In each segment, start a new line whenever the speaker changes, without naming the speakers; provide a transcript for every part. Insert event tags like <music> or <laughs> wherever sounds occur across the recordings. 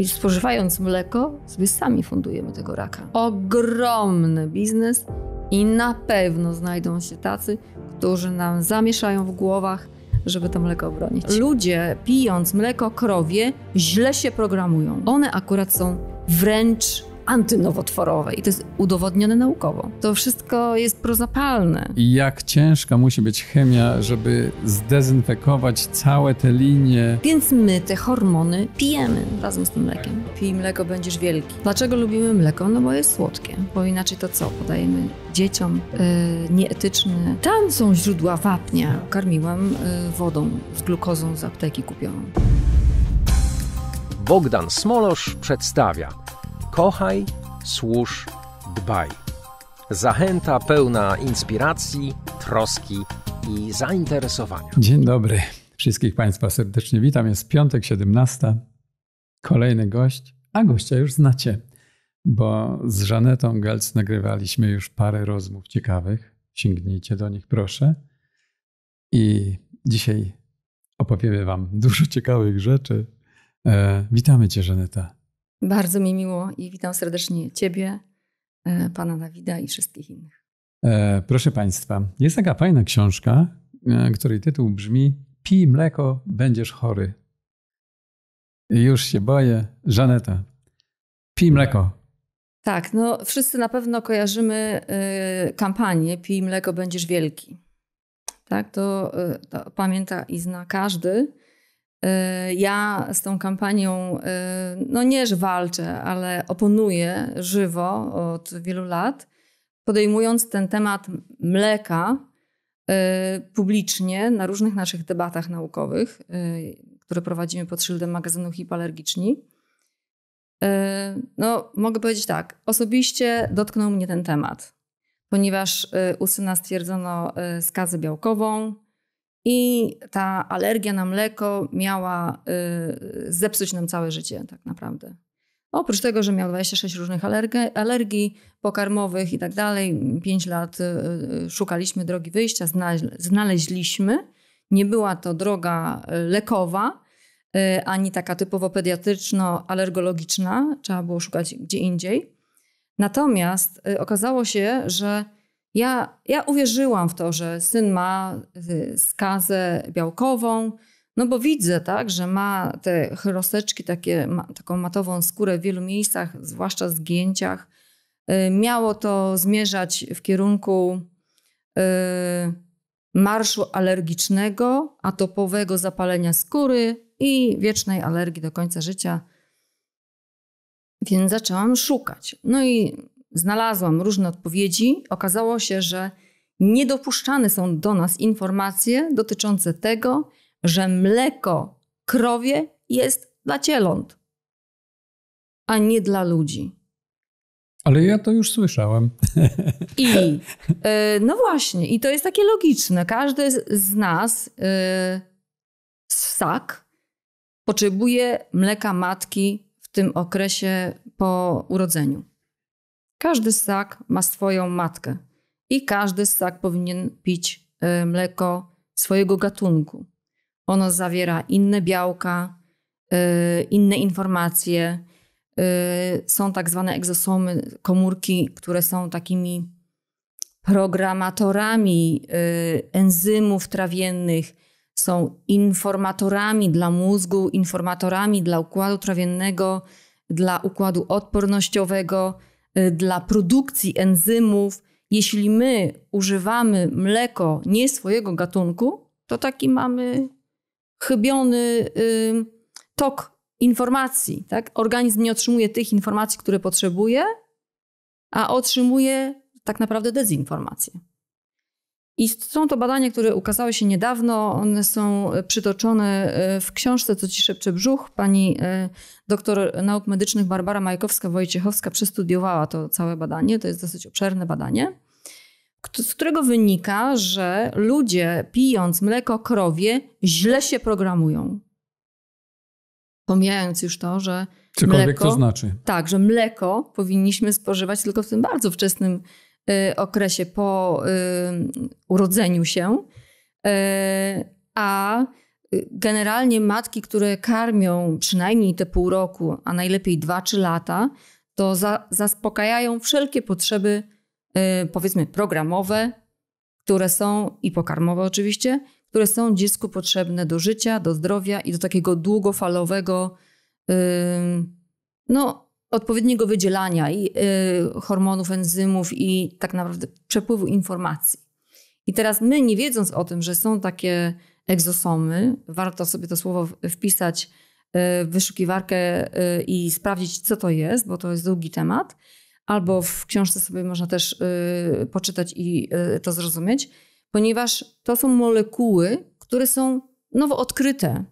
I spożywając mleko, sobie sami fundujemy tego raka. Ogromny biznes i na pewno znajdą się tacy, którzy nam zamieszają w głowach, żeby to mleko obronić. Ludzie pijąc mleko krowie źle się programują. One akurat są wręcz antynowotworowe i To jest udowodnione naukowo. To wszystko jest prozapalne.
I Jak ciężka musi być chemia, żeby zdezynfekować całe te linie.
Więc my te hormony pijemy razem z tym mlekiem. Pij mleko, będziesz wielki. Dlaczego lubimy mleko? No bo jest słodkie. Bo inaczej to co? Podajemy dzieciom yy, nieetyczne. Tam są źródła wapnia. Karmiłam yy, wodą z glukozą z apteki kupioną.
Bogdan Smolosz przedstawia Kochaj, służ, dbaj. Zachęta pełna inspiracji, troski i zainteresowania. Dzień dobry. Wszystkich Państwa serdecznie witam. Jest piątek, 17. Kolejny gość, a gościa już znacie, bo z Żanetą Gels nagrywaliśmy już parę rozmów ciekawych. Sięgnijcie do nich, proszę. I dzisiaj opowiemy Wam dużo ciekawych rzeczy. E, witamy Cię, Żaneta.
Bardzo mi miło i witam serdecznie Ciebie, e, Pana Dawida i wszystkich innych.
E, proszę Państwa, jest taka fajna książka, e, której tytuł brzmi Pij mleko, będziesz chory. Już się boję. Żaneta, pij mleko.
Tak, no wszyscy na pewno kojarzymy e, kampanię Pij mleko, będziesz wielki. Tak, to, to pamięta i zna każdy. Y, ja z tą kampanią, y, no nie, że walczę, ale oponuję żywo od wielu lat, podejmując ten temat mleka y, publicznie na różnych naszych debatach naukowych, które prowadzimy pod szyldem magazynu Hipalergiczni. No, mogę powiedzieć tak, osobiście dotknął mnie ten temat, ponieważ u syna stwierdzono skazę białkową, i ta alergia na mleko miała y, zepsuć nam całe życie, tak naprawdę. Oprócz tego, że miał 26 różnych alergii pokarmowych i tak dalej, 5 lat y, y, szukaliśmy drogi wyjścia, znaleźliśmy. Nie była to droga lekowa, ani taka typowo pediatryczno-alergologiczna, trzeba było szukać gdzie indziej. Natomiast okazało się, że ja, ja uwierzyłam w to, że syn ma y, skazę białkową, no bo widzę, tak, że ma te chrosteczki, takie, ma, taką matową skórę w wielu miejscach, zwłaszcza w zgięciach. Y, miało to zmierzać w kierunku y, marszu alergicznego, atopowego zapalenia skóry i wiecznej alergii do końca życia. Więc zaczęłam szukać. No i znalazłam różne odpowiedzi, okazało się, że niedopuszczane są do nas informacje dotyczące tego, że mleko krowie jest dla cieląt, a nie dla ludzi.
Ale ja to już słyszałem.
I <laughs> e, no właśnie, i to jest takie logiczne. Każdy z nas, ssak, e, potrzebuje mleka matki w tym okresie po urodzeniu. Każdy ssak ma swoją matkę i każdy ssak powinien pić e, mleko swojego gatunku. Ono zawiera inne białka, e, inne informacje. E, są tak zwane egzosomy, komórki, które są takimi programatorami enzymów trawiennych, są informatorami dla mózgu, informatorami dla układu trawiennego, dla układu odpornościowego Y, dla produkcji enzymów. Jeśli my używamy mleko nie swojego gatunku, to taki mamy chybiony y, tok informacji. Tak? Organizm nie otrzymuje tych informacji, które potrzebuje, a otrzymuje tak naprawdę dezinformację. I są to badania, które ukazały się niedawno. One są e, przytoczone e, w książce Co ci szepcze brzuch. Pani e, doktor nauk medycznych Barbara Majkowska-Wojciechowska przestudiowała to całe badanie. To jest dosyć obszerne badanie, z którego wynika, że ludzie pijąc mleko krowie źle się programują. Pomijając już to, że
Cokolwiek mleko, to znaczy.
Tak, że mleko powinniśmy spożywać tylko w tym bardzo wczesnym Y, okresie po y, urodzeniu się. Y, a generalnie matki, które karmią przynajmniej te pół roku, a najlepiej 2-3 lata, to zaspokajają wszelkie potrzeby, powiedzmy, programowe, które są i pokarmowe oczywiście, które są dziecku potrzebne do życia, do zdrowia i do takiego długofalowego no, odpowiedniego wydzielania i, y, hormonów, enzymów i tak naprawdę przepływu informacji. I teraz my, nie wiedząc o tym, że są takie egzosomy, warto sobie to słowo wpisać y, w wyszukiwarkę y, i sprawdzić, co to jest, bo to jest długi temat, albo w książce sobie można też y, poczytać i to zrozumieć, ponieważ to są molekuły, które są nowo odkryte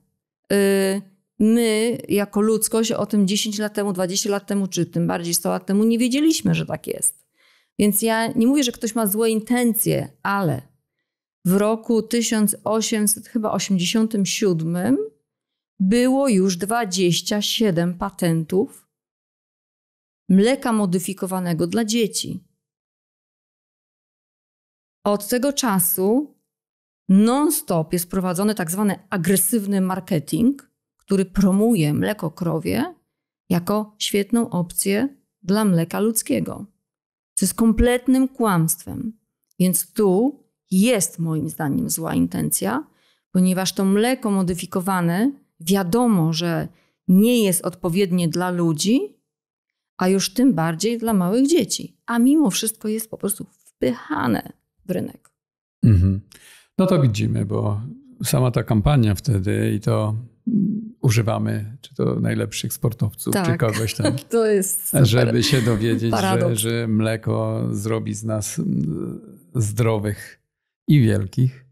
my jako ludzkość o tym 10 lat temu, 20 lat temu, czy tym bardziej 100 lat temu nie wiedzieliśmy, że tak jest. Więc ja nie mówię, że ktoś ma złe intencje, ale w roku 1887 było już 27 patentów mleka modyfikowanego dla dzieci. Od tego czasu non-stop jest prowadzony tak zwany agresywny marketing, który promuje mleko krowie jako świetną opcję dla mleka ludzkiego, co jest kompletnym kłamstwem. Więc tu jest moim zdaniem zła intencja, ponieważ to mleko modyfikowane wiadomo, że nie jest odpowiednie dla ludzi, a już tym bardziej dla małych dzieci. A mimo wszystko jest po prostu wpychane w rynek.
Mm -hmm. No to widzimy, bo sama ta kampania wtedy i to używamy, czy to najlepszych sportowców, tak. czy kogoś tam. <laughs> To jest super. Żeby się dowiedzieć, że, że, mleko zrobi z nas mm, zdrowych i wielkich.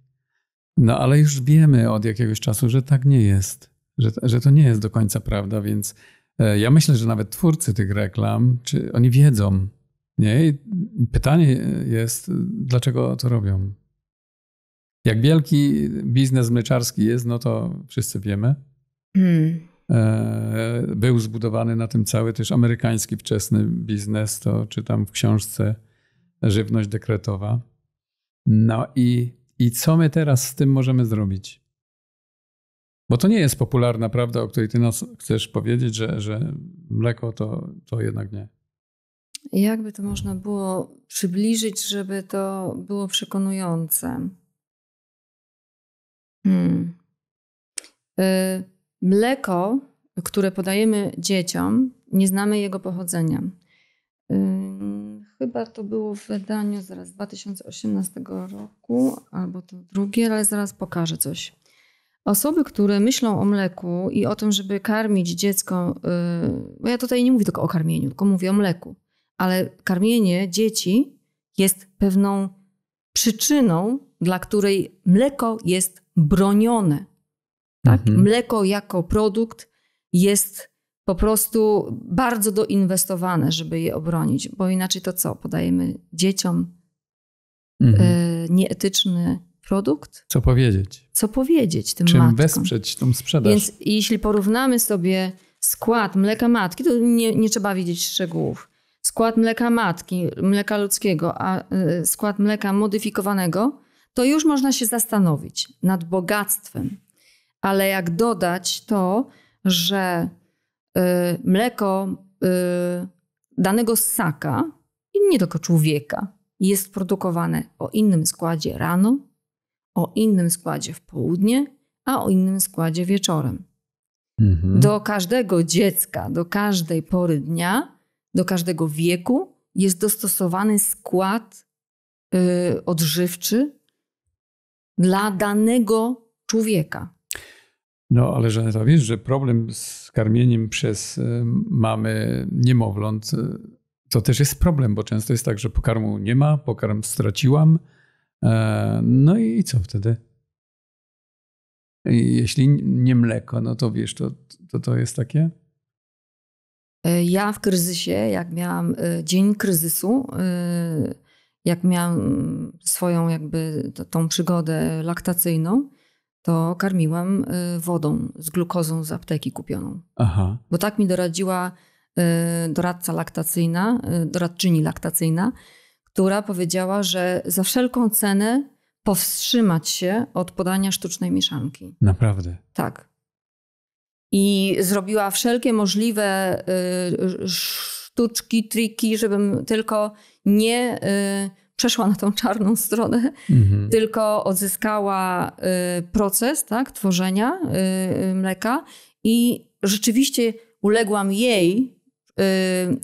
No ale już wiemy od jakiegoś czasu, że tak nie jest, że, że to nie jest do końca prawda, więc e, ja myślę, że nawet twórcy tych reklam, czy oni wiedzą, nie? I pytanie jest, dlaczego to robią? Jak wielki biznes mleczarski jest, no to wszyscy wiemy. Hmm. E, był zbudowany na tym cały też amerykański wczesny biznes, to czytam w książce Żywność Dekretowa. No i, i co my teraz z tym możemy zrobić? Bo to nie jest popularna prawda, o której ty nas chcesz powiedzieć, że, że mleko to, to jednak nie.
Jakby to można było przybliżyć, żeby to było przekonujące? Hmm. Y Mleko, które podajemy dzieciom, nie znamy jego pochodzenia. Chyba to było w wydaniu zaraz 2018 roku, albo to drugie, ale zaraz pokażę coś. Osoby, które myślą o mleku i o tym, żeby karmić dziecko, y, bo ja tutaj nie mówię tylko o karmieniu, tylko mówię o mleku, ale karmienie dzieci jest pewną przyczyną, dla której mleko jest bronione. Tak? Mhm. Mleko jako produkt jest po prostu bardzo doinwestowane, żeby je obronić, bo inaczej to co? Podajemy dzieciom mhm. y, nieetyczny produkt?
Co powiedzieć? Co powiedzieć tym Czym matkom? wesprzeć tą sprzedaż? Więc
jeśli porównamy sobie skład mleka matki, to nie, nie trzeba wiedzieć szczegółów. Skład mleka matki, mleka ludzkiego, a y, skład mleka modyfikowanego, to już można się zastanowić nad bogactwem ale jak dodać to, że y, mleko y, danego ssaka, i nie tylko człowieka, jest produkowane o innym składzie rano, o innym składzie w południe, a o innym składzie wieczorem. Mhm. Do każdego dziecka, do każdej pory dnia, do każdego wieku jest dostosowany skład y, odżywczy dla danego człowieka.
No, ale że to wiesz, że problem z karmieniem przez y, mamy niemowląt y, to też jest problem, bo często jest tak, że pokarmu nie ma, pokarm straciłam. E, no i co wtedy? Jeśli nie mleko, no to wiesz, to to, to jest takie?
E, ja w kryzysie, jak miałam e, dzień kryzysu, jak miałam swoją jakby tą przygodę laktacyjną, to karmiłam y, wodą z glukozą z apteki kupioną. Aha. Bo tak mi doradziła y, doradca laktacyjna, y, doradczyni laktacyjna, która powiedziała, że za wszelką cenę powstrzymać się od podania sztucznej mieszanki. Naprawdę. Tak. I zrobiła wszelkie możliwe sztuczki, triki, żebym tylko nie przeszła na tą czarną stronę, mhm. tylko odzyskała y, proces tak, tworzenia y, y, mleka i rzeczywiście uległam jej,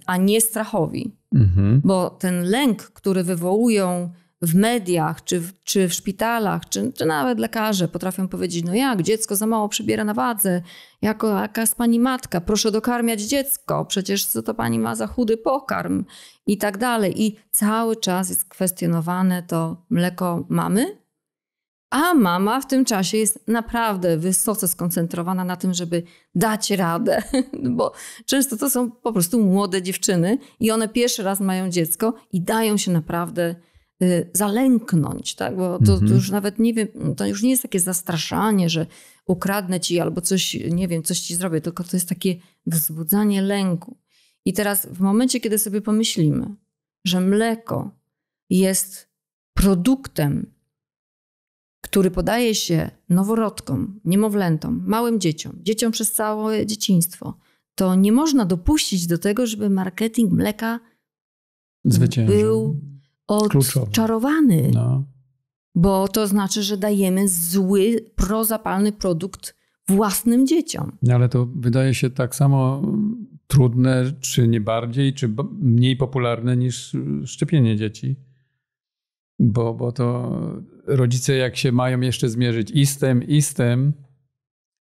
a nie strachowi. Mhm. Bo ten lęk, który wywołują w mediach, czy w, czy w szpitalach, czy, czy nawet lekarze potrafią powiedzieć, no jak, dziecko za mało przybiera na wadze, jako, jaka jest pani matka, proszę dokarmiać dziecko, przecież co to pani ma za chudy pokarm i tak dalej. I cały czas jest kwestionowane to mleko mamy, a mama w tym czasie jest naprawdę wysoce skoncentrowana na tym, żeby dać radę, <laughs> bo często to są po prostu młode dziewczyny i one pierwszy raz mają dziecko i dają się naprawdę Y, zalęknąć, tak? bo to, to, mhm. już nawet nie wiem, to już nie jest takie zastraszanie, że ukradnę ci albo coś, nie wiem, coś ci zrobię, tylko to jest takie wzbudzanie lęku. I teraz w momencie, kiedy sobie pomyślimy, że mleko jest produktem, który podaje się noworodkom, niemowlętom, małym dzieciom, dzieciom przez całe dzieciństwo, to nie można dopuścić do tego, żeby marketing mleka Zwyciężył. był odczarowany. No. Bo to znaczy, że dajemy zły, prozapalny produkt własnym dzieciom.
No, ale to wydaje się tak samo trudne, czy nie bardziej, czy mniej popularne niż szczepienie dzieci. Bo, bo to rodzice, jak się mają jeszcze zmierzyć i z tym, i z tym,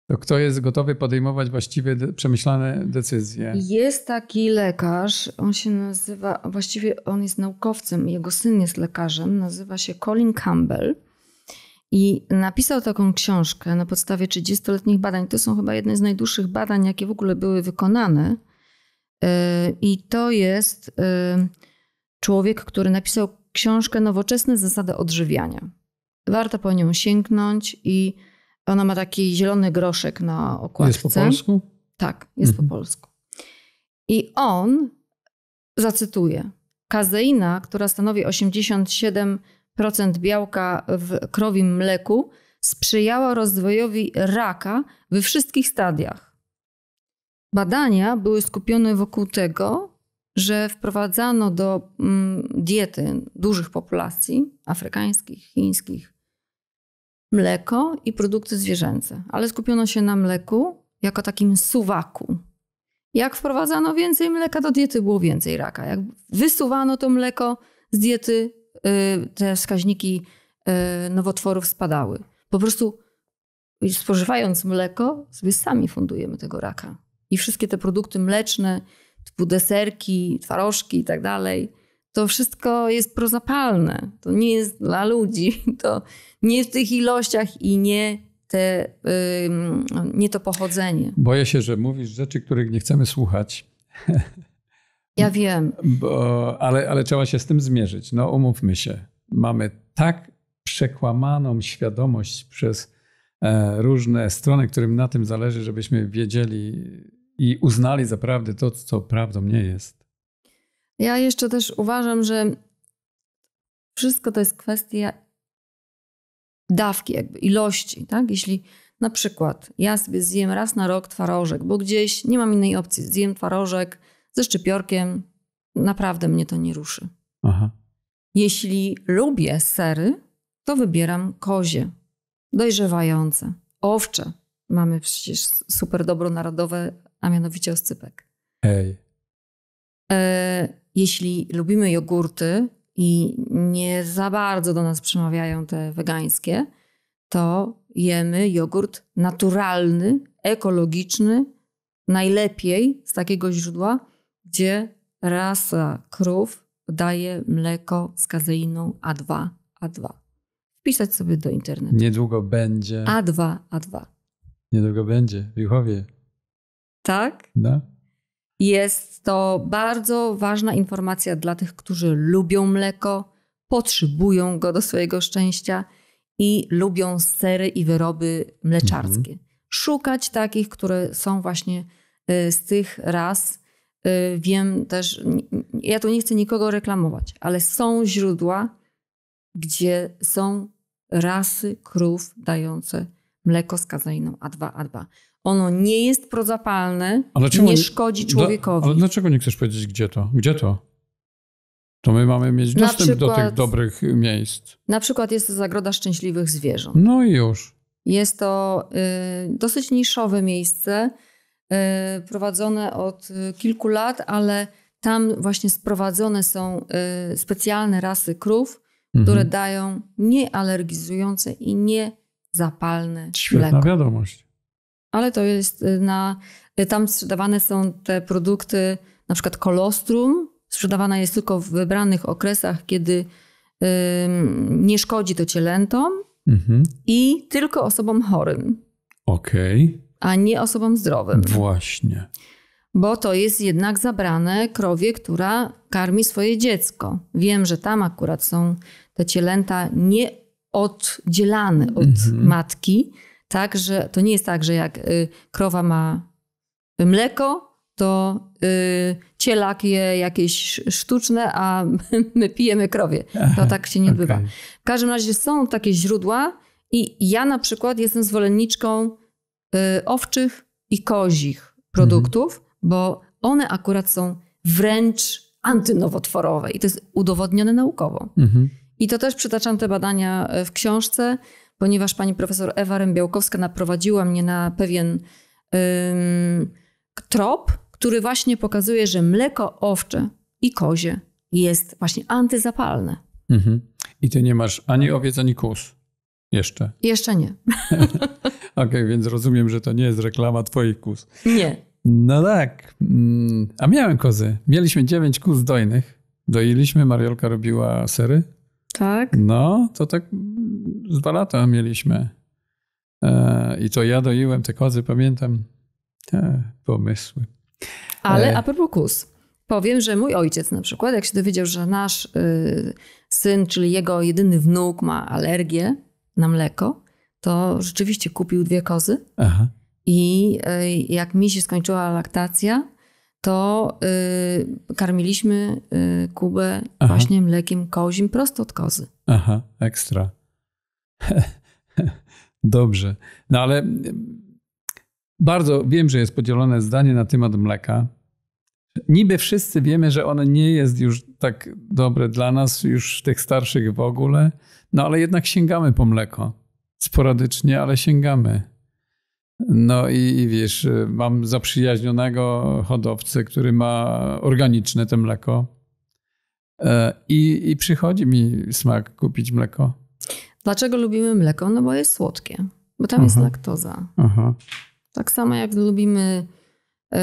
to kto jest gotowy podejmować właściwie przemyślane decyzje?
Jest taki lekarz, on się nazywa, właściwie on jest naukowcem, jego syn jest lekarzem, nazywa się Colin Campbell. I napisał taką książkę na podstawie 30-letnich badań. To są chyba jedne z najdłuższych badań, jakie w ogóle były wykonane. E, I to jest e, człowiek, który napisał książkę Nowoczesne zasady odżywiania. Warto po nią sięgnąć i ona ma taki zielony groszek na okładce. Jest po polsku? Tak, jest mhm. po polsku. I on, zacytuję, kazeina, która stanowi 87% białka w krowim mleku, sprzyjała rozwojowi raka we wszystkich stadiach. Badania były skupione wokół tego, że wprowadzano do mm, diety dużych populacji afrykańskich, chińskich, mleko i produkty zwierzęce, ale skupiono się na mleku jako takim suwaku. Jak wprowadzano więcej mleka do diety, było więcej raka. Jak wysuwano to mleko z diety, y, te wskaźniki y, nowotworów spadały. Po prostu spożywając mleko, sobie sami fundujemy tego raka. I wszystkie te produkty mleczne, typu deserki, twarożki i tak dalej, to wszystko jest prozapalne. To nie jest dla ludzi. <laughs> To nie w tych ilościach i nie, te, yy, nie to pochodzenie.
Boję się, że mówisz rzeczy, których nie chcemy słuchać. <laughs> Ja wiem. Bo, ale, ale trzeba się z tym zmierzyć. No umówmy się. Mamy tak przekłamaną świadomość przez e, różne strony, którym na tym zależy, żebyśmy wiedzieli i uznali za prawdę to, co prawdą nie jest
ja jeszcze też uważam, że wszystko to jest kwestia dawki, jakby ilości, tak? Jeśli na przykład ja sobie zjem raz na rok twarożek, bo gdzieś nie mam innej opcji, zjem twarożek ze szczypiorkiem, naprawdę mnie to nie ruszy. Aha. Jeśli lubię sery, to wybieram kozie, dojrzewające, owcze. Mamy przecież super dobro narodowe, a mianowicie oscypek. Hej. E, jeśli lubimy jogurty i nie za bardzo do nas przemawiają te wegańskie, to jemy jogurt naturalny, ekologiczny, najlepiej z takiego źródła, gdzie rasa krów daje mleko z kazeiną A2, A2. Wpisać sobie do internetu.
Niedługo będzie. A2, A2. Niedługo będzie w Juchowie. Tak? No.
Jest to bardzo ważna informacja dla tych, którzy lubią mleko, potrzebują go do swojego szczęścia i lubią sery i wyroby mleczarskie. Mhm. Szukać takich, które są właśnie y, z tych ras. Y, wiem też, ja tu nie chcę nikogo reklamować, ale są źródła, gdzie są rasy krów dające mleko z kazeiną A2A2. Ono nie jest prozapalne, ale nie szkodzi człowiekowi. ale
dlaczego nie chcesz powiedzieć, gdzie to? Gdzie to? To my mamy mieć dostęp przykład, do tych dobrych miejsc.
Na przykład jest to Zagroda Szczęśliwych Zwierząt.
No i już.
Jest to y, dosyć niszowe miejsce, y, prowadzone od y, kilku lat, ale tam właśnie sprowadzone są y, specjalne rasy krów, mhm. które dają niealergizujące i niezapalne Świetna mleko. wiadomość ale to jest y, na. Y, tam sprzedawane są te produkty, na przykład kolostrum, sprzedawana jest tylko w wybranych okresach, kiedy y, nie szkodzi to cielętom mhm. i tylko osobom chorym.
Okej. Okay.
A nie osobom zdrowym.
Właśnie.
Bo to jest jednak zabrane krowie, która karmi swoje dziecko. Wiem, że tam akurat są te cielęta nieoddzielane od mhm. matki, tak, że to nie jest tak, że jak y, krowa ma mleko, to y, cielak je jakieś sztuczne, a <laughs> my pijemy krowie. To tak się nie odbywa. Okay. W każdym razie są takie źródła i ja na przykład jestem zwolenniczką y, owczych i kozich produktów, mm. bo one akurat są wręcz antynowotworowe i to jest udowodnione naukowo. Mm -hmm. I to też przytaczam te badania w książce, ponieważ pani profesor Ewa Rębiałkowska naprowadziła mnie na pewien ym, trop, który właśnie pokazuje, że mleko owcze i kozie jest właśnie antyzapalne.
Mhm. I ty nie masz ani owiec, ani kus. Jeszcze.
Jeszcze nie. <laughs> Okej,
okay, więc rozumiem, że to nie jest reklama twoich kus. Nie. No tak. Mm, a miałem kozy. Mieliśmy dziewięć kus dojnych. Doiliśmy, Mariolka robiła sery. Tak? No, to tak z dwa lata mieliśmy. E, I to ja doiłem te kozy, pamiętam te pomysły. Ale e, a
propos kus, powiem, że mój ojciec na przykład, jak się dowiedział, że nasz y, syn, czyli jego jedyny wnuk ma alergię na mleko, to rzeczywiście kupił dwie kozy. Aha. I y, jak mi się skończyła laktacja, to y, karmiliśmy y, Kubę Aha. właśnie mlekiem kozim prosto
od kozy. Aha, ekstra. <laughs> Dobrze. No ale mm, bardzo wiem, że jest podzielone zdanie na temat mleka. Niby wszyscy wiemy, że ono nie jest już tak dobre dla nas, już tych starszych w ogóle, no ale jednak sięgamy po mleko. Sporadycznie, ale sięgamy. No i, i, wiesz, y, mam zaprzyjaźnionego hodowcę, który ma organiczne to mleko e, i, i przychodzi mi smak kupić mleko.
Dlaczego lubimy mleko? No bo jest słodkie, bo tam Aha. jest laktoza. Aha. Tak samo jak lubimy y,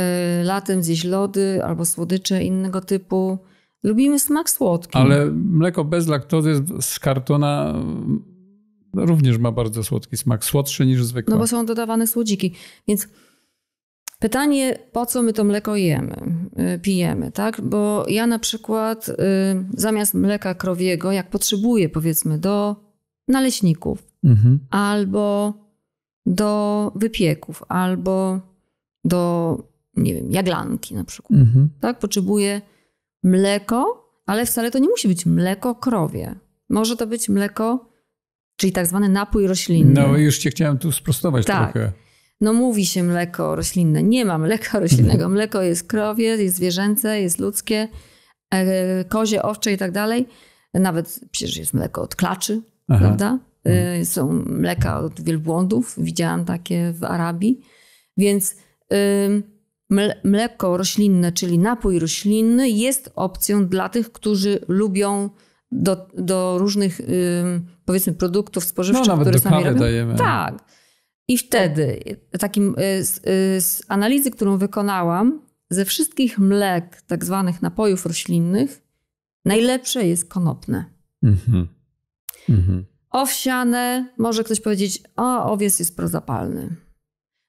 latem zjeść lody albo słodycze innego typu. Lubimy smak słodki. Ale
mleko bez laktozy z kartona no, również ma bardzo słodki smak, słodszy niż zwykle. No bo
są dodawane słodziki. Więc pytanie, po co my to mleko jemy, y, pijemy, tak? Bo ja na przykład y, zamiast mleka krowiego, jak potrzebuję powiedzmy do naleśników mhm. albo do wypieków, albo do, nie wiem, jaglanki na przykład, mhm. tak? Potrzebuję mleko, ale wcale to nie musi być mleko krowie. Może to być mleko czyli tak zwany napój roślinny. No
już cię chciałem tu sprostować tak. trochę.
No mówi się mleko roślinne. Nie ma mleka <laughs> roślinnego. Mhm. Mleko jest krowie, jest zwierzęce, jest ludzkie, e, kozie, owcze i tak dalej. Nawet przecież jest mleko od klaczy, Aha. prawda? E, mhm. Są mleka od wielbłądów. Widziałam takie w Arabii. Więc mleko roślinne, czyli napój roślinny jest opcją dla tych, którzy lubią do, do różnych, powiedzmy, produktów spożywczych, no, nawet które do sami kawy robią. Dajemy. Tak. I wtedy takim y, z, y, z analizy, którą wykonałam, ze wszystkich mlek, tak zwanych napojów roślinnych, najlepsze jest konopne.
Mhm. Mhm.
Owsiane, może ktoś powiedzieć, o, owiec jest prozapalny.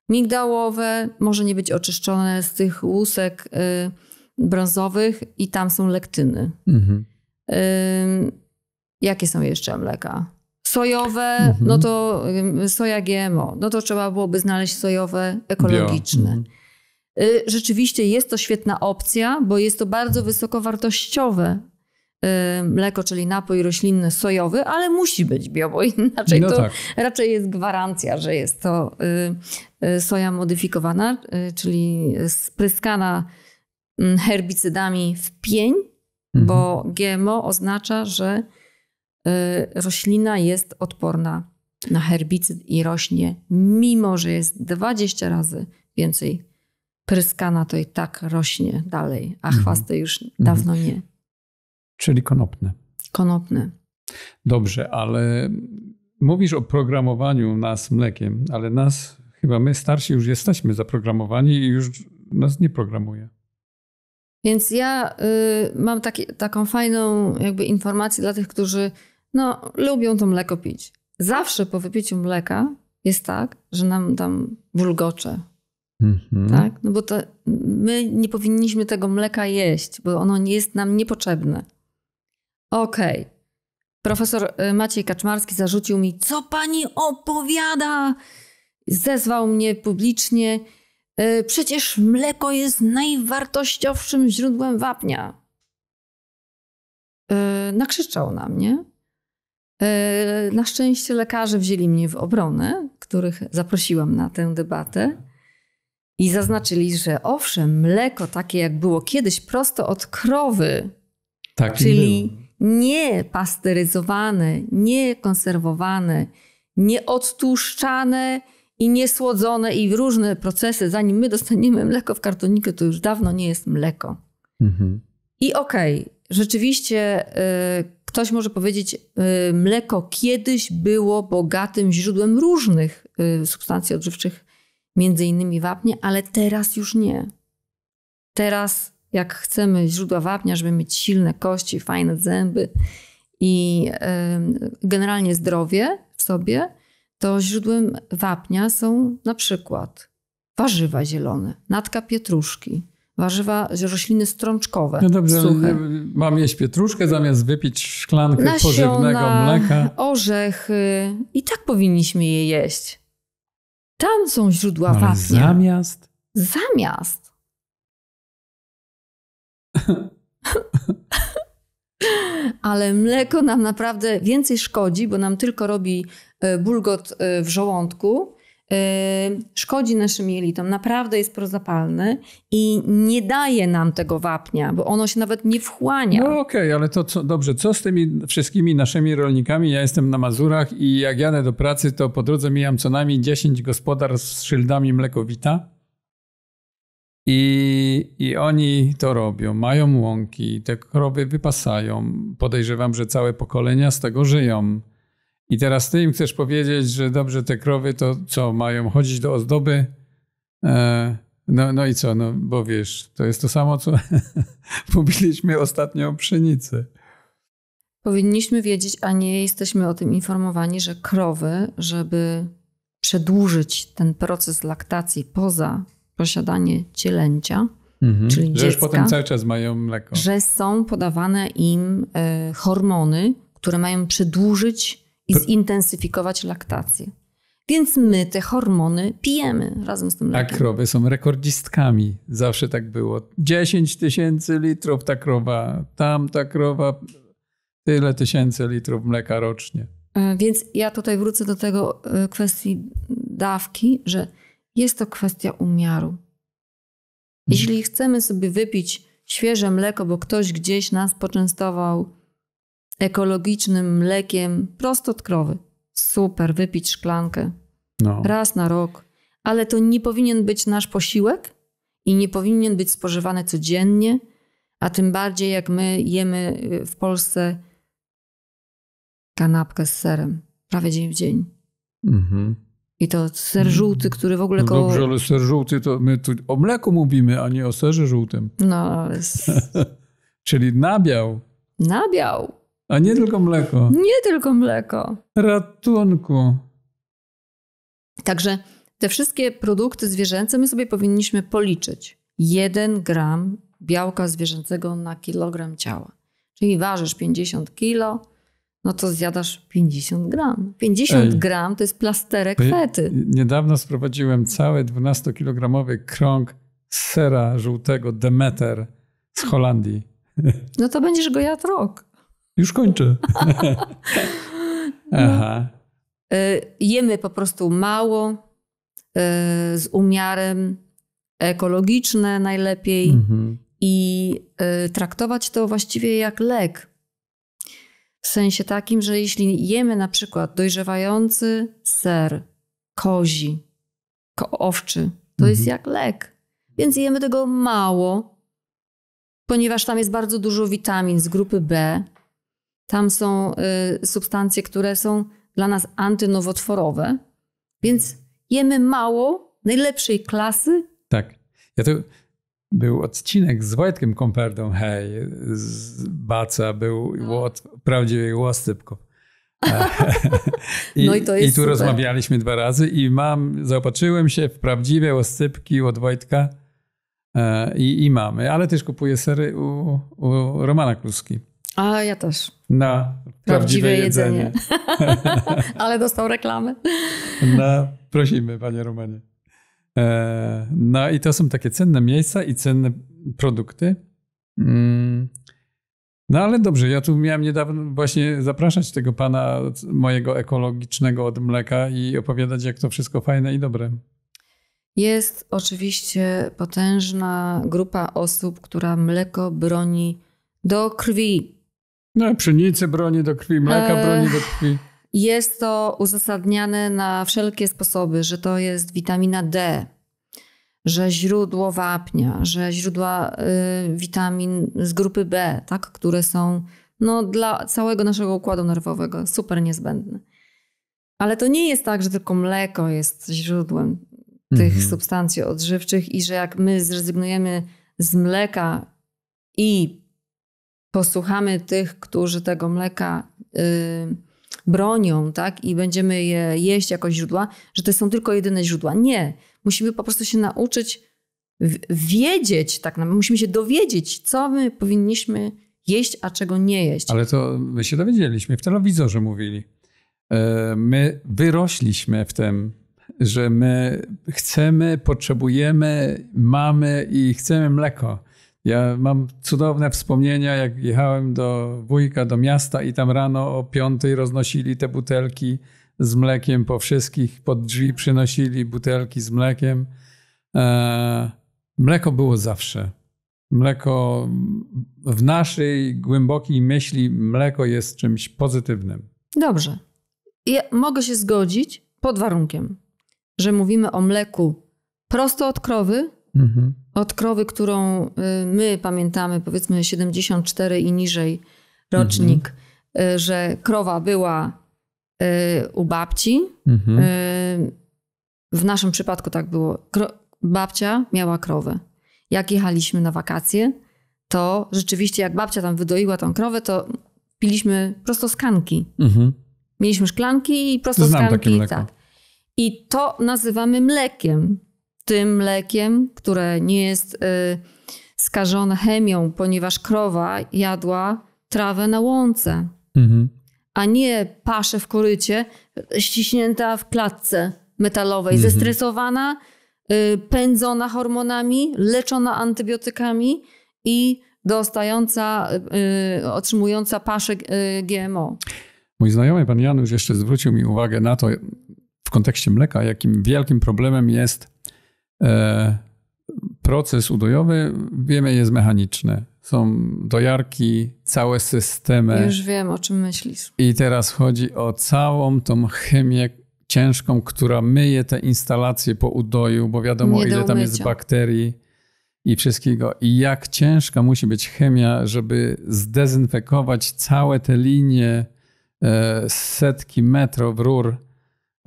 Migdałowe może nie być oczyszczone z tych łusek y, brązowych i tam są lektyny. Mhm. Jakie są jeszcze mleka? Sojowe, mhm. no to soja GMO, no to trzeba byłoby znaleźć sojowe ekologiczne. Mhm. Y, rzeczywiście jest to świetna opcja, bo jest to bardzo wysokowartościowe y, mleko, czyli napój roślinny sojowy, ale musi być bio, bo inaczej no to tak. raczej jest gwarancja, że jest to y, soja modyfikowana, czyli spryskana mm, herbicydami w pień mhm. bo GMO oznacza, że y, roślina jest odporna na herbicyd i rośnie, mimo że jest 20 razy więcej pryskana, to i tak rośnie dalej, a mhm. chwasty już mhm. dawno nie.
Czyli konopne. Konopne. Dobrze, ale mówisz o programowaniu nas mlekiem, ale nas, chyba my starsi już jesteśmy zaprogramowani i już nas nie programuje.
Więc ja y, mam taki, taką fajną jakby informację dla tych, którzy no, lubią to mleko pić. Zawsze po wypiciu mleka jest tak, że nam tam wulgocze. Mhm. Tak? No bo to, my nie powinniśmy tego mleka jeść, bo ono jest nam niepotrzebne. Okej. Okay. Profesor y, Maciej Kaczmarski zarzucił mi, co pani opowiada? Zezwał mnie publicznie E, przecież mleko jest najwartościowszym źródłem wapnia. E, nakrzyczał na mnie. E, na szczęście lekarze wzięli mnie w obronę, których zaprosiłam na tę debatę i zaznaczyli, że owszem, mleko takie jak było kiedyś prosto od krowy,
tak czyli
nie pasteryzowane, nie konserwowane, nie odtłuszczane, i niesłodzone i różne procesy, zanim my dostaniemy mleko w kartoniku, to już dawno nie jest mleko. Mhm. I okej, okay, rzeczywiście y, ktoś może powiedzieć, y, mleko kiedyś było bogatym źródłem różnych y, substancji odżywczych, między innymi wapnie, ale teraz już nie. Teraz jak chcemy źródła wapnia, żeby mieć silne kości, fajne zęby i y, generalnie zdrowie w sobie, to źródłem wapnia są na przykład warzywa zielone, natka pietruszki, warzywa, rośliny strączkowe. No dobrze, suche.
mam jeść pietruszkę zamiast wypić szklankę Nasiona, pożywnego mleka.
Orzechy i tak powinniśmy je jeść. Tam są źródła no Ale wapnia. Zamiast? Zamiast. <laughs> Ale mleko nam naprawdę więcej szkodzi, bo nam tylko robi Y, bulgot y, w żołądku, y, szkodzi naszym jelitom, naprawdę jest prozapalny i nie daje nam tego wapnia, bo ono się nawet nie wchłania. No
okej, okay, ale to co, dobrze, co z tymi wszystkimi naszymi rolnikami? Ja jestem na Mazurach i jak jadę do pracy, to po drodze mijam co najmniej 10 gospodarstw z szyldami mlekowita. I, I oni to robią, mają łąki, te krowy wypasają. Podejrzewam, że całe pokolenia z tego żyją. I teraz ty im chcesz powiedzieć, że dobrze, te krowy to co, mają chodzić do ozdoby? E, no, no i co, no bo wiesz, to jest to samo, co <laughs> mówiliśmy ostatnio o pszenicy.
Powinniśmy wiedzieć, a nie jesteśmy o tym informowani, że krowy, żeby przedłużyć ten proces laktacji poza posiadanie cielęcia, mhm. czyli że dziecka, już potem cały
czas mają mleko. Że
są podawane im y, hormony, które mają przedłużyć i zintensyfikować laktację. Więc my te hormony pijemy razem z tym mlekiem. A
krowy są rekordzistkami. Zawsze tak było. 10 tysięcy litrów ta krowa, tamta krowa, tyle tysięcy litrów mleka rocznie.
E, więc ja tutaj wrócę do tego e, kwestii dawki, że jest to kwestia umiaru. Jeśli chcemy sobie wypić świeże mleko, bo ktoś gdzieś nas poczęstował ekologicznym mlekiem prosto od krowy. Super, wypić szklankę. No. Raz na rok. Ale to nie powinien być nasz posiłek i nie powinien być spożywany codziennie, a tym bardziej jak my jemy y, w Polsce kanapkę z serem prawie dzień w dzień. Mhm. I to ser mm. żółty, który w ogóle no koło... Dobrze,
ale ser żółty to my tu o mleku mówimy, a nie o serze żółtym.
No, ale...
<laughs> Czyli nabiał.
Nabiał.
A nie tylko mleko.
Nie tylko mleko.
Ratunku.
Także te wszystkie produkty zwierzęce my sobie powinniśmy policzyć. 1 gram białka zwierzęcego na kilogram ciała. Czyli ważysz 50 kilo, no to zjadasz 50 gram. 50 Ej, gram to jest plasterek fety.
Niedawno sprowadziłem cały 12-kilogramowy krąg sera żółtego Demeter z Holandii.
No to będziesz go jadł rok.
Już kończę. <laughs>
Aha. Y, jemy po prostu mało, y, z umiarem, ekologiczne najlepiej mhm. i y, traktować to właściwie jak lek. W sensie takim, że jeśli jemy na przykład dojrzewający ser, kozi, ko owczy, to mhm. jest jak lek. Więc jemy tego mało, ponieważ tam jest bardzo dużo witamin z grupy B, tam są y, substancje, które są dla nas antynowotworowe, więc jemy mało najlepszej klasy.
Tak. Ja to był odcinek z Wojtkiem Komperdą, hej, z Baca, był no. od łostypko. E, <laughs> I, no i, to jest I tu super. rozmawialiśmy dwa razy i mam, zaopatrzyłem się w prawdziwe łostypki od Wojtka e, i, i mamy, ale też kupuję sery u, u Romana Kluski.
A ja też. Na prawdziwe, prawdziwe jedzenie.
jedzenie.
<laughs> Ale dostał reklamy.
Na, prosimy, panie Romanie. E, no i to są takie cenne miejsca i cenne produkty. Mm. No ale dobrze, ja tu miałem niedawno właśnie zapraszać tego pana mojego ekologicznego od mleka i opowiadać, jak to wszystko fajne i dobre.
Jest oczywiście potężna grupa osób, która mleko broni do krwi.
No, pszenicy broni do krwi, mleka e... broni do krwi.
Jest to uzasadniane na wszelkie sposoby, że to jest witamina D, że źródło wapnia, że źródła y, witamin z grupy B, tak, które są no, dla całego naszego układu nerwowego super niezbędne. Ale to nie jest tak, że tylko mleko jest źródłem tych mhm. substancji odżywczych i że jak my zrezygnujemy z mleka i posłuchamy tych, którzy tego mleka y, bronią, tak, i będziemy je jeść jako źródła, że to są tylko jedyne źródła. Nie. Musimy po prostu się nauczyć wiedzieć, tak musimy się dowiedzieć, co my powinniśmy jeść, a czego nie jeść. Ale
to my się dowiedzieliśmy, w telewizorze mówili. E, my wyrośliśmy w tym, że my chcemy, potrzebujemy, mamy i chcemy mleko. Ja mam cudowne wspomnienia, jak jechałem do wujka, do miasta i tam rano o piątej roznosili te butelki z mlekiem po wszystkich, pod drzwi przynosili butelki z mlekiem. E, mleko było zawsze. Mleko w naszej głębokiej myśli mleko jest czymś pozytywnym.
Dobrze. Ja mogę się zgodzić pod warunkiem, że mówimy o mleku prosto od krowy, mhm. Od krowy, którą y, my pamiętamy, powiedzmy 74 i niżej
rocznik,
mhm. Y, że krowa była y, u babci. Mhm. W naszym przypadku tak było. babcia miała krowę. Jak jechaliśmy na wakacje, to rzeczywiście jak babcia tam wydoiła tą krowę, to piliśmy prosto skanki. Mhm. Mieliśmy szklanki i prosto Znam skanki. Takie mleko. tak. I to nazywamy mlekiem tym mlekiem, które nie jest y, skażone chemią, ponieważ krowa jadła trawę na łące, mhm. a nie paszę w korycie, ściśnięta w klatce metalowej, mhm. zestresowana, y, pędzona hormonami, leczona antybiotykami i dostająca, y, otrzymująca paszę GMO.
Mój znajomy pan Janusz jeszcze zwrócił mi uwagę na to w kontekście mleka, jakim wielkim problemem jest E, proces udojowy, wiemy, jest mechaniczny. Są dojarki, całe systemy. Już
wiem, o czym myślisz.
I teraz chodzi o całą tą chemię ciężką, która myje te instalacje po udoju, bo wiadomo, Nie ile tam jest bakterii i wszystkiego. I jak ciężka musi być chemia, żeby zdezynfekować całe te linie, e, setki metrów rur,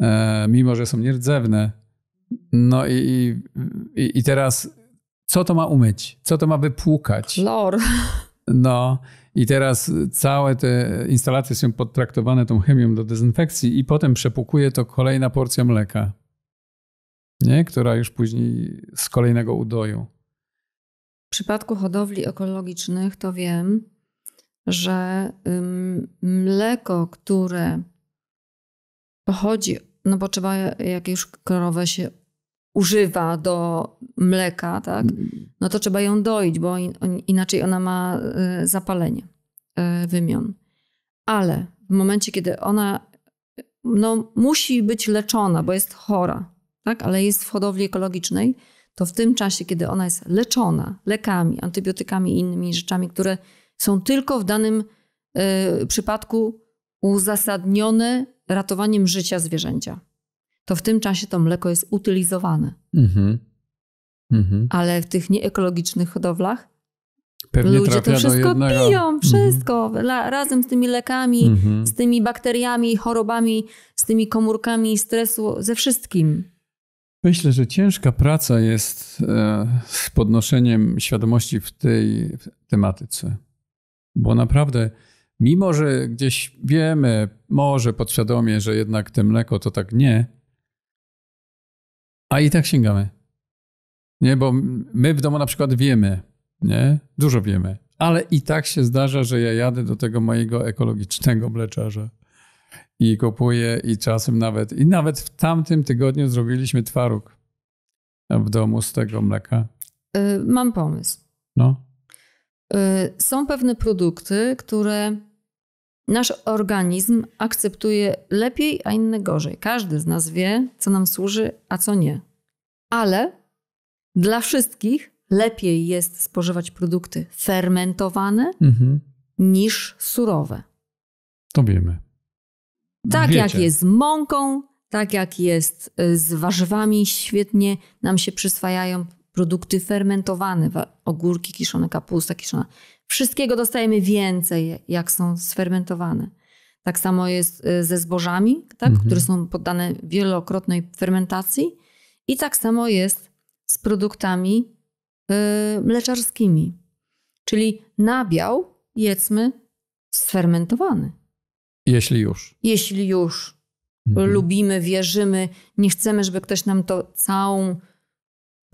e, mimo że są nierdzewne no i, i, i teraz co to ma umyć? Co to ma wypłukać? Chlor. No i teraz całe te instalacje są potraktowane tą chemią do dezynfekcji i potem przepukuje to kolejna porcja mleka, nie? która już później z kolejnego udoju.
W przypadku hodowli ekologicznych to wiem, że mleko, które pochodzi no bo trzeba, jak już krowę się używa do mleka, tak, no to trzeba ją doić, bo inaczej ona ma y, zapalenie y, wymion. Ale w momencie, kiedy ona no, musi być leczona, bo jest chora, tak, ale jest w hodowli ekologicznej, to w tym czasie, kiedy ona jest leczona lekami, antybiotykami i innymi rzeczami, które są tylko w danym y, przypadku uzasadnione ratowaniem życia zwierzęcia. To w tym czasie to mleko jest utylizowane. Mhm. Mhm. Ale w tych nieekologicznych hodowlach
Pewnie ludzie to wszystko jednego... piją, mhm.
wszystko. Mhm. razem z tymi lekami, mhm. z tymi bakteriami, chorobami, z tymi komórkami stresu, ze wszystkim.
Myślę, że ciężka praca jest e, z podnoszeniem świadomości w tej tematyce. Bo naprawdę mimo że gdzieś wiemy, może podświadomie, że jednak te mleko to tak nie, a i tak sięgamy. Nie, bo my w domu na przykład wiemy, nie? Dużo wiemy, ale i tak się zdarza, że ja jadę do tego mojego ekologicznego mleczarza i kupuję i czasem nawet, i nawet w tamtym tygodniu zrobiliśmy twaróg w domu z tego mleka.
Y, mam pomysł. No. Y, są pewne produkty, które Nasz organizm akceptuje lepiej, a inny gorzej. Każdy z nas wie, co nam służy, a co nie. Ale dla wszystkich lepiej jest spożywać produkty fermentowane mhm. niż surowe.
To wiemy. Tak Wiecie. jak jest z
mąką, tak jak jest y, z warzywami, świetnie nam się przyswajają produkty fermentowane, ogórki kiszone, kapusta kiszona. Wszystkiego dostajemy więcej, jak są sfermentowane. Tak samo jest y, ze zbożami, tak, mhm. które są poddane wielokrotnej fermentacji. I tak samo jest z produktami yy, mleczarskimi. Czyli nabiał jedzmy sfermentowany.
Jeśli już.
Jeśli już. Mhm. Lubimy, wierzymy, nie chcemy, żeby ktoś nam to całą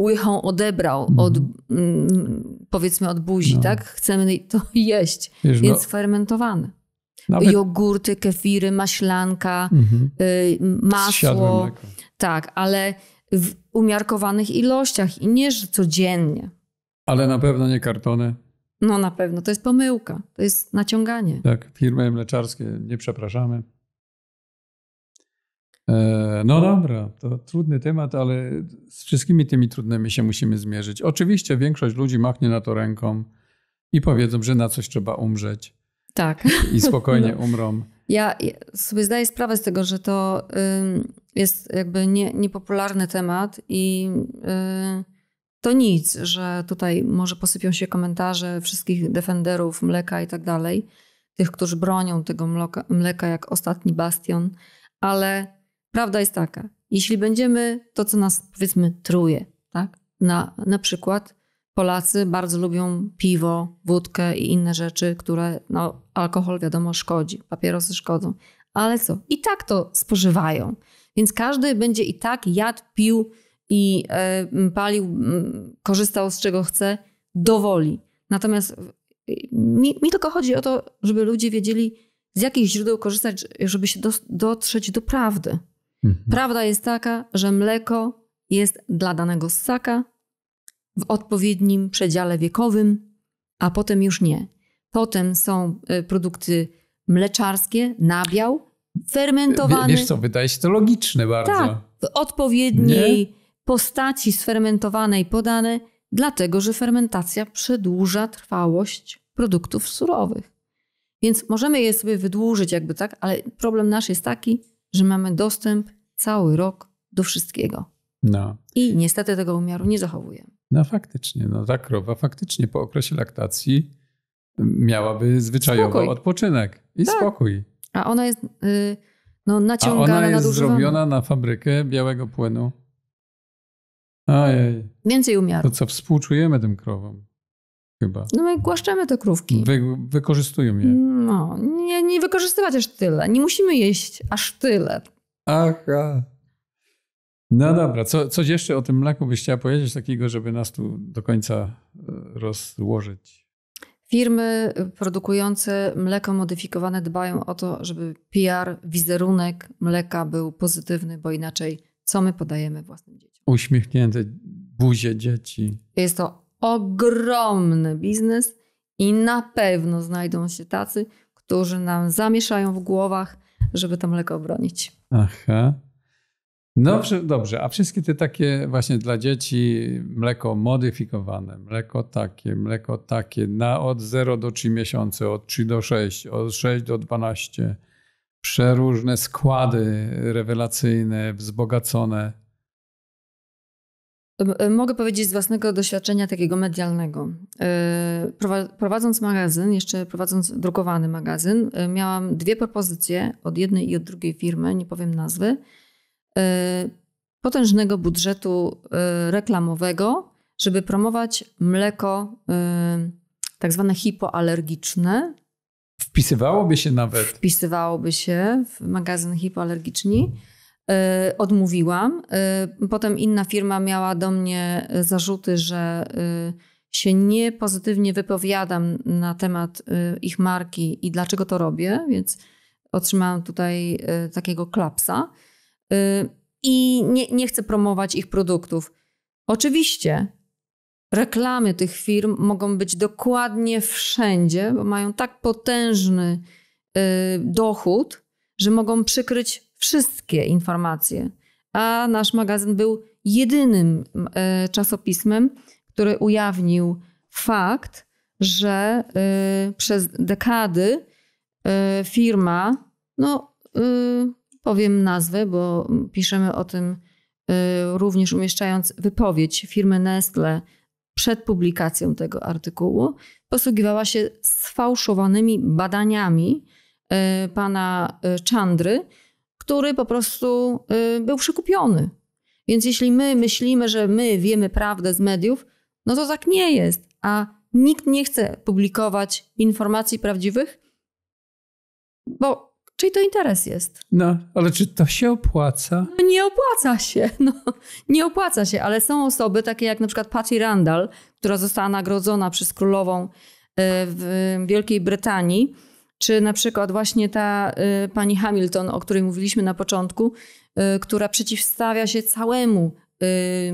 łychą odebrał mhm. od, mm, powiedzmy od buzi, no. tak? Chcemy to <laughs> jeść, Wiesz, no- więc no. fermentowany. Nawet... Jogurty, kefiry, maślanka, mhm. y, masło. Tak, ale w umiarkowanych ilościach i nie że codziennie.
Ale na pewno nie kartony.
No na pewno, to jest pomyłka, to jest naciąganie.
Tak, firmy mleczarskie nie przepraszamy. E, no, no dobra, to trudny temat, ale z wszystkimi tymi trudnymi się musimy zmierzyć. Oczywiście większość ludzi machnie na to ręką i powiedzą, że na coś trzeba umrzeć. Tak. I spokojnie <laughs> no. umrą. Ja
sobie zdaję sprawę z tego, że to jest jakby nie, niepopularny temat i y, to nic, że tutaj może posypią się komentarze wszystkich defenderów mleka i tak dalej, tych, którzy bronią tego mleka, mleka jak ostatni bastion, ale Prawda jest taka, jeśli będziemy to, co nas powiedzmy truje, tak? Na, na przykład Polacy bardzo lubią piwo, wódkę i inne rzeczy, które no, alkohol wiadomo szkodzi, papierosy szkodzą, ale co? I tak to spożywają. Więc każdy będzie i tak jadł, pił i y, palił, y, korzystał z czego chce, dowoli. Natomiast e, mi, mi, tylko chodzi o to, żeby ludzie wiedzieli, z jakich źródeł korzystać, żeby się do, dotrzeć do prawdy. Mhm. Prawda jest taka, że mleko jest dla danego ssaka w odpowiednim przedziale wiekowym, a potem już nie. Potem są y, produkty mleczarskie, nabiał, fermentowany. Wiesz co,
wydaje się to logiczne bardzo. Tak,
w odpowiedniej nie? postaci sfermentowanej podane, dlatego że fermentacja przedłuża trwałość produktów surowych. Więc możemy je sobie wydłużyć jakby tak, ale problem nasz jest taki, że mamy dostęp cały rok do wszystkiego. No. I niestety tego umiaru nie zachowujemy.
No faktycznie, no ta krowa faktycznie po okresie laktacji miałaby zwyczajowy spokój. odpoczynek i tak. spokój.
A ona jest yy, no, naciągana, A ona jest nadużywana. zrobiona
na fabrykę białego płynu. Ojej. Więcej umiaru. To co współczujemy tym krowom chyba. No
my głaszczemy te krówki.
Wy, wykorzystują je.
No, nie, nie wykorzystywać aż tyle. Nie musimy jeść aż tyle.
Aha. No dobra, Co, coś jeszcze o tym mleku byś chciała powiedzieć takiego, żeby nas tu do końca e, rozłożyć?
Firmy y, produkujące mleko modyfikowane dbają o to, żeby PR, wizerunek mleka był pozytywny, bo inaczej co my podajemy własnym
dzieciom? Uśmiechnięte buzie dzieci.
Jest to ogromny biznes i na pewno znajdą się tacy, którzy nam zamieszają w głowach, żeby to mleko obronić.
Aha. Dobrze, dobrze. A wszystkie te takie właśnie dla dzieci mleko modyfikowane, mleko takie, mleko takie, na od 0 do 3 miesiące, od 3 do 6, od 6 do 12, przeróżne składy rewelacyjne, wzbogacone.
E, mogę powiedzieć z własnego doświadczenia takiego medialnego. E, prowadząc magazyn, jeszcze prowadząc drukowany magazyn, e, miałam dwie propozycje od jednej i od drugiej firmy, nie powiem nazwy, potężnego budżetu reklamowego, żeby promować mleko tak zwane hipoalergiczne.
Wpisywałoby się nawet.
Wpisywałoby się w magazyn hipoalergiczni Y, odmówiłam. Y, potem inna firma miała do mnie y, zarzuty, że się nie pozytywnie wypowiadam na temat ich marki i dlaczego to robię, więc otrzymałam tutaj takiego klapsa. I nie, nie chcę promować ich produktów. Oczywiście reklamy tych firm mogą być dokładnie wszędzie, bo mają tak potężny dochód, że mogą przykryć wszystkie informacje, a nasz magazyn był jedynym e, czasopismem, który ujawnił fakt, że e, przez dekady e, firma, no powiem nazwę, bo piszemy o tym również umieszczając wypowiedź firmy Nestle przed publikacją tego artykułu, posługiwała się sfałszowanymi badaniami pana Chandry, który po prostu y, był przykupiony. Więc jeśli my myślimy, że my wiemy prawdę z mediów, no to tak nie jest. A nikt nie chce publikować informacji prawdziwych, bo czyj to interes jest?
No, ale czy to się opłaca?
No, nie opłaca się, <laughs> no, nie opłaca się, ale są osoby takie jak na przykład Patty Randall, która została nagrodzona przez królową y, w Wielkiej Brytanii czy na przykład właśnie ta y, pani Hamilton, o której mówiliśmy na początku, y, która przeciwstawia się całemu y,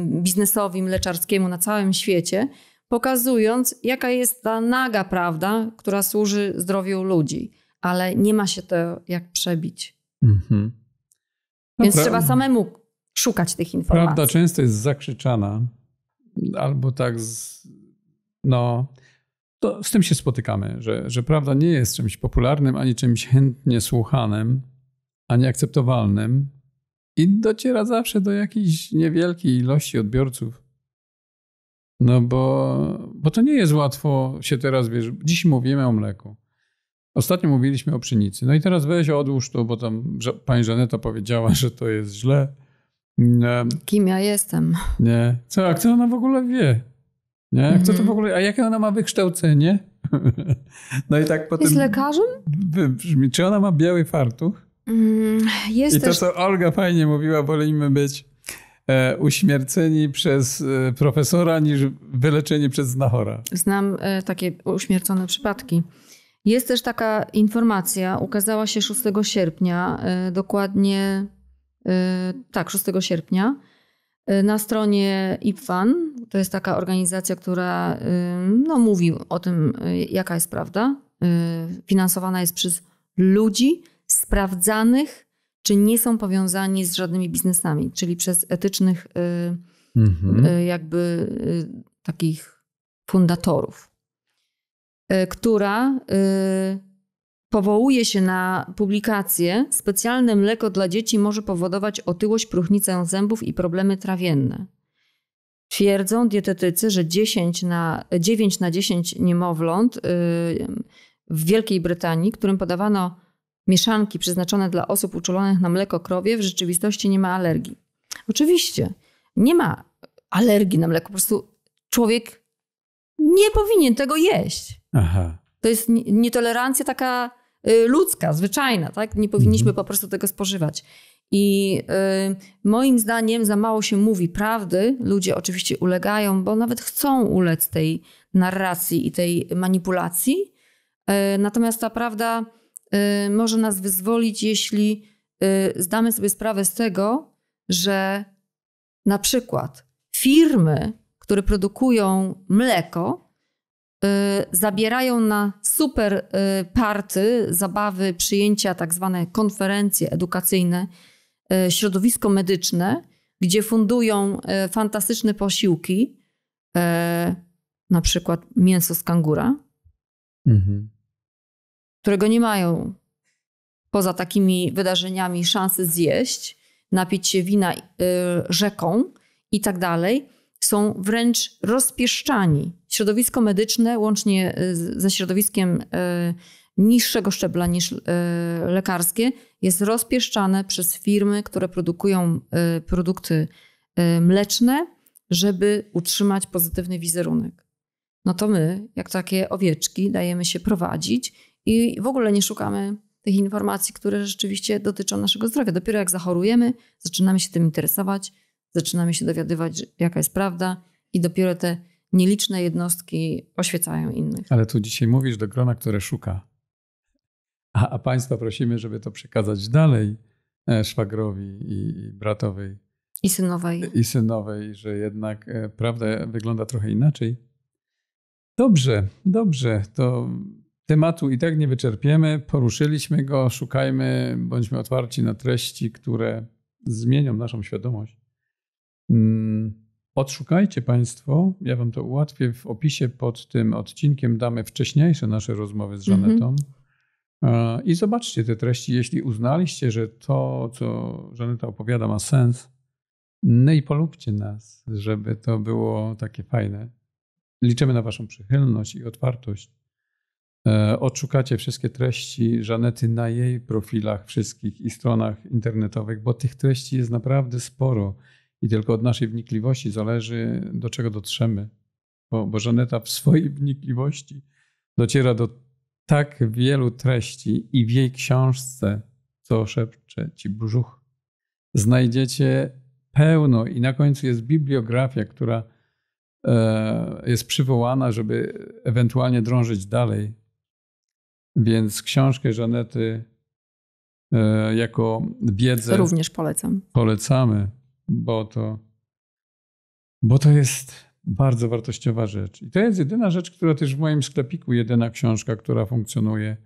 biznesowi mleczarskiemu na całym świecie, pokazując, jaka jest ta naga prawda, która służy zdrowiu ludzi, ale nie ma się to jak przebić.
Mhm. No Więc trzeba
samemu szukać tych informacji. Prawda
często jest zakrzyczana albo tak, z, no to z tym się spotykamy, że, że prawda nie jest czymś popularnym, ani czymś chętnie słuchanym, ani akceptowalnym i dociera zawsze do jakiejś niewielkiej ilości odbiorców. No bo, bo to nie jest łatwo się teraz, wiesz, dziś mówimy o mleku. Ostatnio mówiliśmy o pszenicy. No i teraz weź odłóż to, bo tam pani Żaneta powiedziała, że to jest źle. Nie.
Kim ja jestem?
Nie. Co, a co ona w ogóle wie? Nie? Co mhm. to w ogóle, a jakie ona ma wykształcenie? <laughs> No i tak potem... Jest lekarzem? Brzmi, czy ona ma biały fartuch?
Mm, jest I też... to, co
Olga fajnie mówiła, wolimy być e, uśmierceni przez e, profesora niż wyleczeni przez znachora.
Znam e, takie uśmiercone przypadki. Jest też taka informacja, ukazała się 6 sierpnia, e, dokładnie e, tak, 6 sierpnia, e, na stronie IPFAN, to jest taka organizacja, która no, mówi o tym, y, jaka jest prawda. Y, finansowana jest przez ludzi sprawdzanych, czy nie są powiązani z żadnymi biznesami, czyli przez etycznych
y, mhm.
jakby takich fundatorów, która powołuje się na publikację Specjalne mleko dla dzieci może powodować otyłość, próchnicę zębów i problemy trawienne. Twierdzą dietetycy, że 10 na, 9 na 10 niemowląt y, w Wielkiej Brytanii, którym podawano mieszanki przeznaczone dla osób uczulonych na mleko krowie, w rzeczywistości nie ma alergii. Oczywiście, nie ma alergii na mleko. Po prostu człowiek nie powinien tego jeść. Aha. To jest nietolerancja taka Y, ludzka, zwyczajna, tak? Nie powinniśmy mhm. po prostu tego spożywać. I y, moim zdaniem za mało się mówi prawdy. Ludzie oczywiście ulegają, bo nawet chcą ulec tej narracji i tej manipulacji. Y, natomiast ta prawda może nas wyzwolić, jeśli zdamy sobie sprawę z tego, że na przykład firmy, które produkują mleko, Y, zabierają na super y, party, zabawy, przyjęcia, tak zwane konferencje edukacyjne, y, środowisko medyczne, gdzie fundują fantastyczne posiłki, na przykład mięso z kangura, mhm. którego nie mają poza takimi wydarzeniami szansy zjeść, napić się wina rzeką i tak dalej są wręcz rozpieszczani. Środowisko medyczne, łącznie e, ze środowiskiem e, niższego szczebla niż e, lekarskie, jest rozpieszczane przez firmy, które produkują produkty mleczne, żeby utrzymać pozytywny wizerunek. No to my, jak takie owieczki, dajemy się prowadzić i w ogóle nie szukamy tych informacji, które rzeczywiście dotyczą naszego zdrowia. Dopiero jak zachorujemy, zaczynamy się tym interesować zaczynamy się dowiadywać, jaka jest prawda, i dopiero te nieliczne jednostki oświecają innych.
Ale tu dzisiaj mówisz do grona, które szuka. A, a Państwa prosimy, żeby to przekazać dalej e, szwagrowi i, i bratowej.
I synowej.
I synowej, że jednak e, prawda wygląda trochę inaczej. Dobrze, dobrze. To tematu i tak nie wyczerpiemy. Poruszyliśmy go, szukajmy, bądźmy otwarci na treści, które zmienią naszą świadomość. Mm, Odszukajcie Państwo, ja Wam to ułatwię, w opisie pod tym odcinkiem damy wcześniejsze nasze rozmowy z Żanetą. Mm-hmm. I zobaczcie te treści, jeśli uznaliście, że to, co Żaneta opowiada, ma sens. No i polubcie nas, żeby to było takie fajne. Liczymy na Waszą przychylność i otwartość. E, odszukacie wszystkie treści Żanety na jej profilach wszystkich i stronach internetowych, bo tych treści jest naprawdę sporo i tylko od naszej wnikliwości zależy, do czego dotrzemy. Bo, bo Żaneta w swojej wnikliwości dociera do tak wielu treści i w jej książce, co szepcze ci brzuch, znajdziecie pełno i na końcu jest bibliografia, która e, jest przywołana, żeby ewentualnie drążyć dalej. Więc książkę Żanety e, jako wiedzę. Również polecam. Polecamy bo to, bo to jest bardzo wartościowa rzecz. I to jest jedyna rzecz, która też w moim sklepiku, jedyna książka, która funkcjonuje,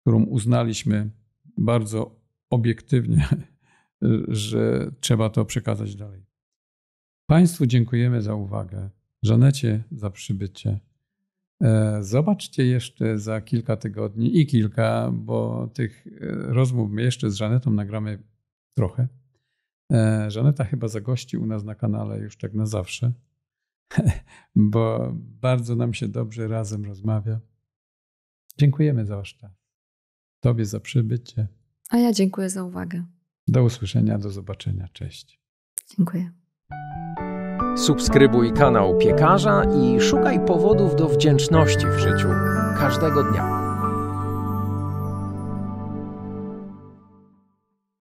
którą uznaliśmy bardzo obiektywnie, <laughs> że trzeba to przekazać dalej. Państwu dziękujemy za uwagę, Żanecie za przybycie. E, zobaczcie jeszcze za kilka tygodni i kilka, bo tych e, rozmów my jeszcze z Żanetą nagramy trochę. E, Żaneta chyba zagości u nas na kanale już tak na zawsze, <laughs> bo bardzo nam się dobrze razem rozmawia. Dziękujemy za Wasz Tobie za przybycie.
A ja dziękuję za uwagę.
Do usłyszenia, do zobaczenia. Cześć. Dziękuję. Subskrybuj kanał piekarza i szukaj powodów do wdzięczności w życiu każdego dnia.